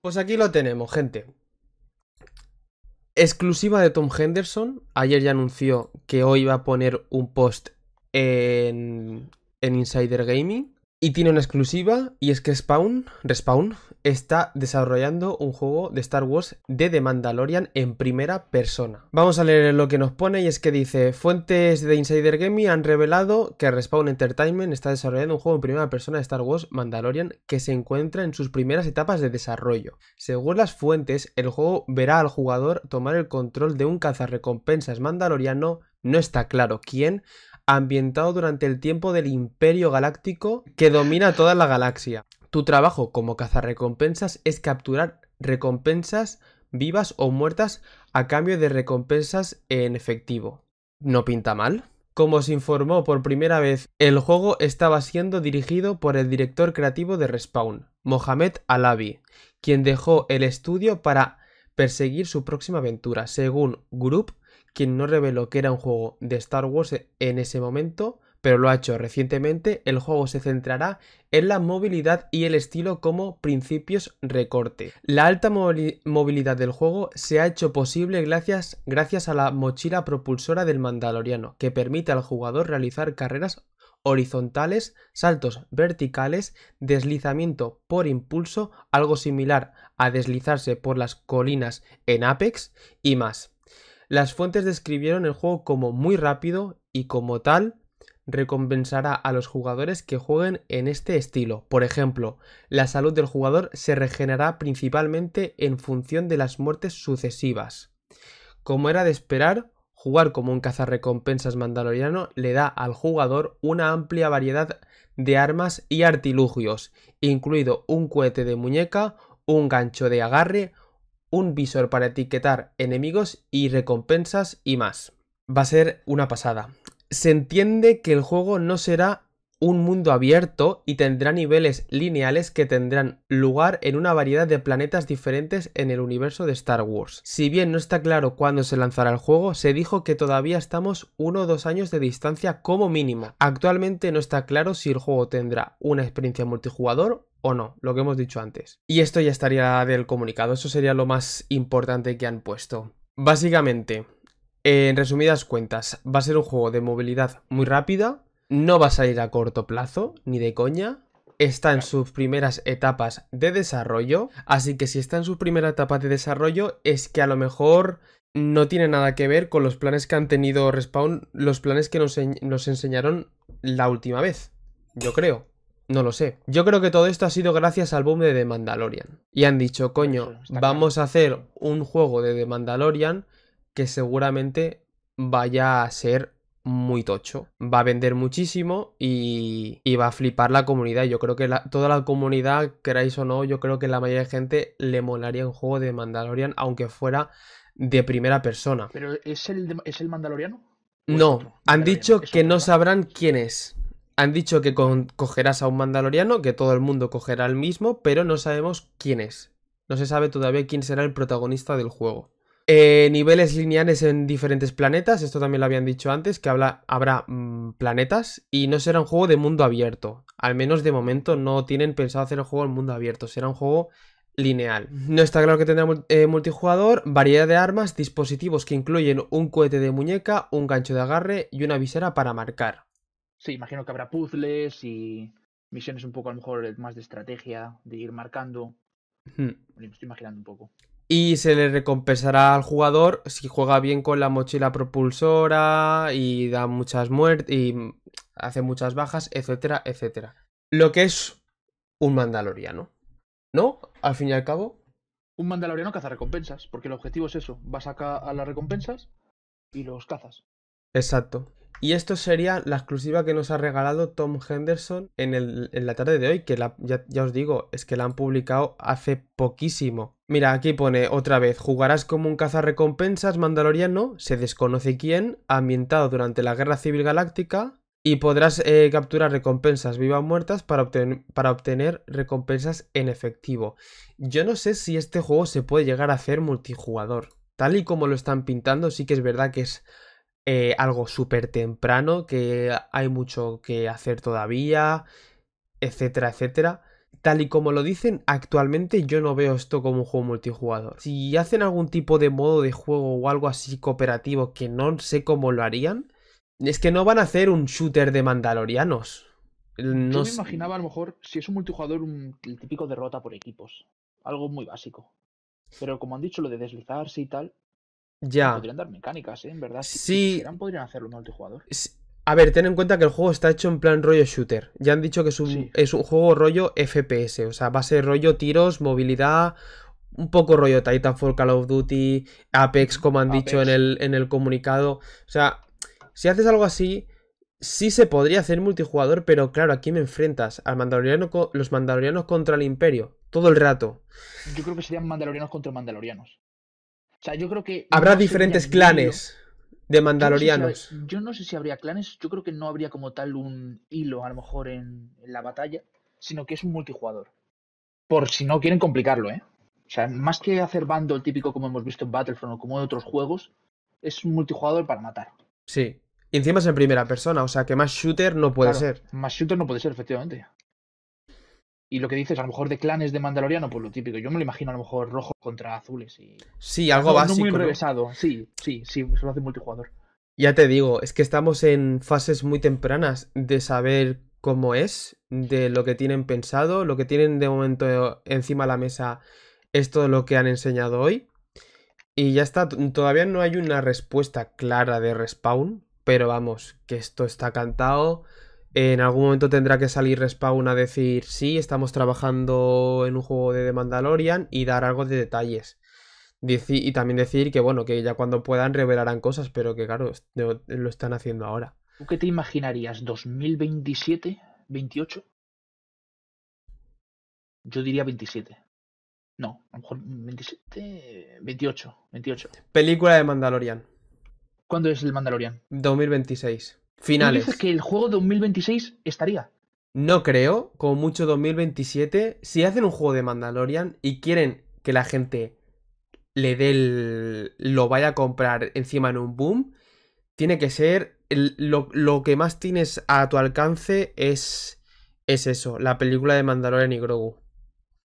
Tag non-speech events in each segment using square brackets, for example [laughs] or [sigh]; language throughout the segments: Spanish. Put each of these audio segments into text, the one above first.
Pues aquí lo tenemos, gente. Exclusiva de Tom Henderson. Ayer ya anunció que hoy va a poner un post en, en Insider Gaming. Y tiene una exclusiva, y es que Spawn, Respawn, está desarrollando un juego de Star Wars de The Mandalorian en primera persona. Vamos a leer lo que nos pone, y es que dice: Fuentes de Insider Gaming han revelado que Respawn Entertainment está desarrollando un juego en primera persona de Star Wars Mandalorian que se encuentra en sus primeras etapas de desarrollo. Según las fuentes, el juego verá al jugador tomar el control de un cazarrecompensas mandaloriano no está claro quién, ambientado durante el tiempo del Imperio Galáctico que domina toda la galaxia. Tu trabajo como cazarrecompensas es capturar recompensas vivas o muertas a cambio de recompensas en efectivo. ¿No pinta mal? Como se informó por primera vez, el juego estaba siendo dirigido por el director creativo de Respawn, Mohamed Alabi. quien dejó el estudio para perseguir su próxima aventura. Según Group, quien no reveló que era un juego de Star Wars en ese momento, pero lo ha hecho recientemente, el juego se centrará en la movilidad y el estilo como principios recorte. La alta movilidad del juego se ha hecho posible gracias, gracias a la mochila propulsora del Mandaloriano, que permite al jugador realizar carreras horizontales, saltos verticales, deslizamiento por impulso, algo similar a deslizarse por las colinas en Apex y más. Las fuentes describieron el juego como muy rápido y como tal recompensará a los jugadores que jueguen en este estilo. Por ejemplo, la salud del jugador se regenerará principalmente en función de las muertes sucesivas. Como era de esperar, jugar como un cazarrecompensas mandaloriano le da al jugador una amplia variedad de armas y artilugios, incluido un cohete de muñeca, un gancho de agarre, un visor para etiquetar enemigos y recompensas y más. Va a ser una pasada. Se entiende que el juego no será un mundo abierto y tendrá niveles lineales que tendrán lugar en una variedad de planetas diferentes en el universo de Star Wars. Si bien no está claro cuándo se lanzará el juego, se dijo que todavía estamos uno o dos años de distancia como mínimo. Actualmente no está claro si el juego tendrá una experiencia multijugador o no, lo que hemos dicho antes. Y esto ya estaría del comunicado, eso sería lo más importante que han puesto. Básicamente, en resumidas cuentas, va a ser un juego de movilidad muy rápida, no va a salir a corto plazo, ni de coña. Está en sus primeras etapas de desarrollo. Así que si está en su primera etapa de desarrollo, es que a lo mejor no tiene nada que ver con los planes que han tenido Respawn, los planes que nos, nos enseñaron la última vez. Yo creo. No lo sé. Yo creo que todo esto ha sido gracias al boom de The Mandalorian. Y han dicho, coño, vamos a hacer un juego de The Mandalorian que seguramente vaya a ser muy tocho. Va a vender muchísimo y, va a flipar la comunidad. Yo creo que la, toda la comunidad, queráis o no, yo creo que la mayoría de gente le molaría un juego de Mandalorian, aunque fuera de primera persona. ¿Pero es el, es el Mandaloriano? No, han dicho que no sabrán quién es. Han dicho que cogerás a un mandaloriano, que todo el mundo cogerá el mismo, pero no sabemos quién es. No se sabe todavía quién será el protagonista del juego. Eh, niveles lineales en diferentes planetas, esto también lo habían dicho antes, que habrá mm, planetas y no será un juego de mundo abierto. Al menos de momento no tienen pensado hacer el juego en mundo abierto, será un juego lineal. No está claro que tendrá eh, multijugador, variedad de armas, dispositivos que incluyen un cohete de muñeca, un gancho de agarre y una visera para marcar. Sí, imagino que habrá puzzles y misiones un poco a lo mejor más de estrategia, de ir marcando. Me estoy imaginando un poco y se le recompensará al jugador si juega bien con la mochila propulsora y da muchas muertes y hace muchas bajas, etcétera, etcétera. Lo que es un mandaloriano, ¿no? Al fin y al cabo. Un mandaloriano caza recompensas, porque el objetivo es eso, vas a, a las recompensas y los cazas. Exacto. Y esto sería la exclusiva que nos ha regalado Tom Henderson en, la tarde de hoy, que ya, os digo, es que la han publicado hace poquísimo. Mira, aquí pone otra vez, jugarás como un cazarrecompensas mandaloriano, se desconoce quién, ambientado durante la Guerra Civil Galáctica, y podrás eh, capturar recompensas vivas o muertas para obtener recompensas en efectivo. Yo no sé si este juego se puede llegar a hacer multijugador. Tal y como lo están pintando, sí que es verdad que es eh, algo súper temprano, que hay mucho que hacer todavía, etcétera, etcétera. Tal y como lo dicen actualmente, yo no veo esto como un juego multijugador. Si hacen algún tipo de modo de juego o algo así cooperativo que no sé cómo lo harían, es que no van a hacer un shooter de mandalorianos. No yo me imaginaba a lo mejor, si es un multijugador, un, el típico derrota por equipos. Algo muy básico. Pero como han dicho, lo de deslizarse y tal, ya. Podrían dar mecánicas, ¿eh? En verdad. sí. podrían hacerlo multijugador. A ver, ten en cuenta que el juego está hecho en plan rollo shooter. Ya han dicho que es un, juego rollo FPS. O sea, va a ser rollo tiros, movilidad. Un poco rollo Titanfall, Call of Duty, Apex, como han dicho en el, comunicado. O sea, si haces algo así, sí se podría hacer multijugador, pero claro, aquí me enfrentas al los mandalorianos contra el imperio, todo el rato. Yo creo que serían mandalorianos contra mandalorianos. O sea, yo creo que. Habrá diferentes clanes de Mandalorianos. Yo no, sé si, habría clanes. Yo creo que no habría como tal un hilo, a lo mejor, en, la batalla, sino que es un multijugador. Por si no quieren complicarlo, ¿eh? O sea, más que hacer bando el típico como hemos visto en Battlefront o como en otros juegos, es un multijugador para matar. Sí. Y encima es en primera persona, o sea que más shooter no puede ser. Más shooter no puede ser, efectivamente y lo que dices, a lo mejor de clanes de Mandaloriano, pues lo típico. Yo me lo imagino a lo mejor rojo contra azules. Y... Sí, algo básico. muy progresado. Sí, sí, sí, se lo hace multijugador. Ya te digo, es que estamos en fases muy tempranas de saber cómo es, de lo que tienen pensado, lo que tienen de momento encima de la mesa es todo lo que han enseñado hoy. Y ya está, todavía no hay una respuesta clara de respawn, pero vamos, que esto está cantado en algún momento tendrá que salir Respawn a decir, sí, estamos trabajando en un juego de The Mandalorian y dar algo de detalles. y también decir que, bueno, que ya cuando puedan revelarán cosas, pero que, claro, lo están haciendo ahora. ¿Tú qué te imaginarías? ¿2027? ¿28? Yo diría 27. No, a lo mejor 27... 28, 28. Película de Mandalorian. ¿Cuándo es el Mandalorian? 2026. Finales. que el juego 2026 estaría? No creo, como mucho 2027. Si hacen un juego de Mandalorian y quieren que la gente le dé el... lo vaya a comprar encima en un boom, tiene que ser lo... que más tienes a tu alcance es es eso, la película de Mandalorian y Grogu.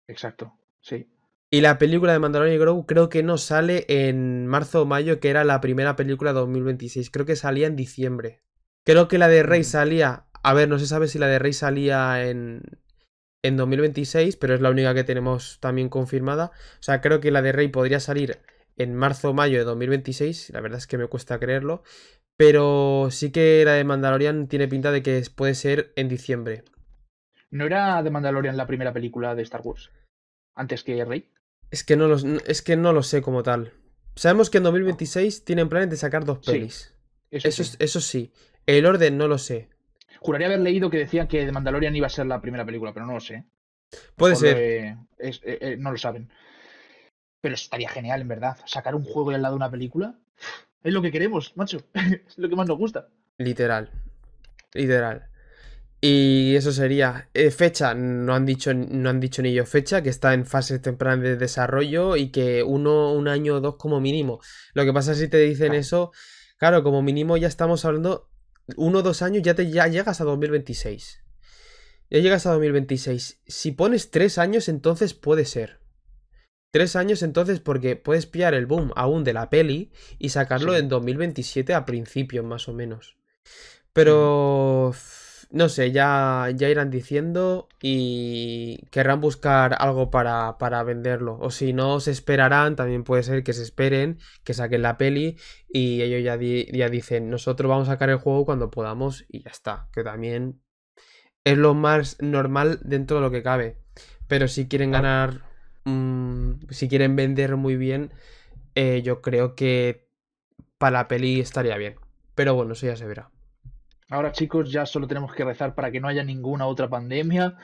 Exacto, sí. Y la película de Mandalorian y Grogu creo que no sale en marzo o mayo, que era la primera película de 2026. Creo que salía en diciembre. Creo que la de Rey mm. salía. A ver, no se sabe si la de Rey salía en, en 2026, pero es la única que tenemos también confirmada. O sea, creo que la de Rey podría salir en marzo o mayo de 2026. La verdad es que me cuesta creerlo. Pero sí que la de Mandalorian tiene pinta de que puede ser en diciembre. ¿No era de Mandalorian la primera película de Star Wars? Antes que Rey. Es que no lo, es que no lo sé como tal. Sabemos que en 2026 ah. tienen planes de sacar dos pelis. eso, eso, sí. El orden no lo sé. Juraría haber leído que decían que The Mandalorian iba a ser la primera película, pero no lo sé. Puede ser. Eh, eh, no lo saben. Pero estaría genial, en verdad. Sacar un juego y al lado de una película. Es lo que queremos, macho. [laughs] es lo que más nos gusta. Literal. Literal. Y eso sería. Eh, fecha, no han dicho, no han dicho ni yo fecha, que está en fase temprana de desarrollo y que uno, un año o dos como mínimo. Lo que pasa si te dicen ah. eso, claro, como mínimo ya estamos hablando uno o dos años ya, te, ya llegas a 2026. Ya llegas a 2026. Si pones tres años, entonces puede ser. Tres años entonces porque puedes pillar el boom aún de la peli y sacarlo en 2027 a principios más o menos. Pero... No sé, ya, ya irán diciendo y querrán buscar algo para, para venderlo. O si no, se esperarán, también puede ser que se esperen, que saquen la peli y ellos ya, ya dicen, nosotros vamos a sacar el juego cuando podamos y ya está. Que también es lo más normal dentro de lo que cabe. Pero si quieren ganar, mm, si quieren vender muy bien, eh, yo creo que para la peli estaría bien. Pero bueno, eso ya se verá. Ahora, chicos, ya solo tenemos que rezar para que no haya ninguna otra pandemia,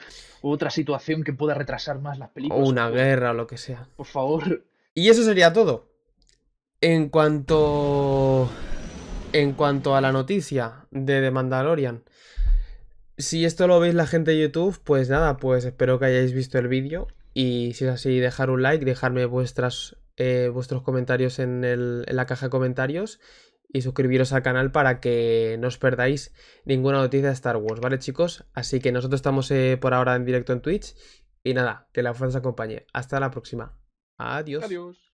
otra situación que pueda retrasar más las películas. O una guerra o lo que sea. Por favor. Y eso sería todo. En cuanto. En cuanto a la noticia de The Mandalorian. Si esto lo veis la gente de YouTube, pues nada, pues espero que hayáis visto el vídeo. Y si es así, dejar un like, dejarme eh, vuestros comentarios en la caja de comentarios y suscribiros al canal para que no os perdáis ninguna noticia de Star Wars, ¿vale chicos? Así que nosotros estamos eh, por ahora en directo en Twitch y nada, que la fuerza os acompañe. Hasta la próxima. Adiós. Adiós.